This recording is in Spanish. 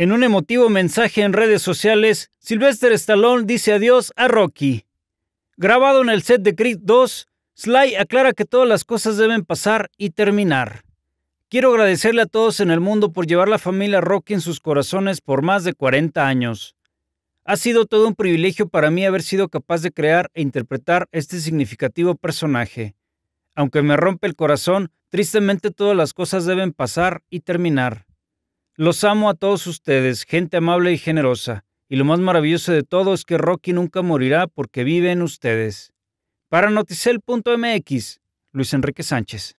En un emotivo mensaje en redes sociales, Sylvester Stallone dice adiós a Rocky. Grabado en el set de Creed 2, Sly aclara que todas las cosas deben pasar y terminar. Quiero agradecerle a todos en el mundo por llevar la familia Rocky en sus corazones por más de 40 años. Ha sido todo un privilegio para mí haber sido capaz de crear e interpretar este significativo personaje. Aunque me rompe el corazón, tristemente todas las cosas deben pasar y terminar. Los amo a todos ustedes, gente amable y generosa. Y lo más maravilloso de todo es que Rocky nunca morirá porque vive en ustedes. Para noticel.mx, Luis Enrique Sánchez.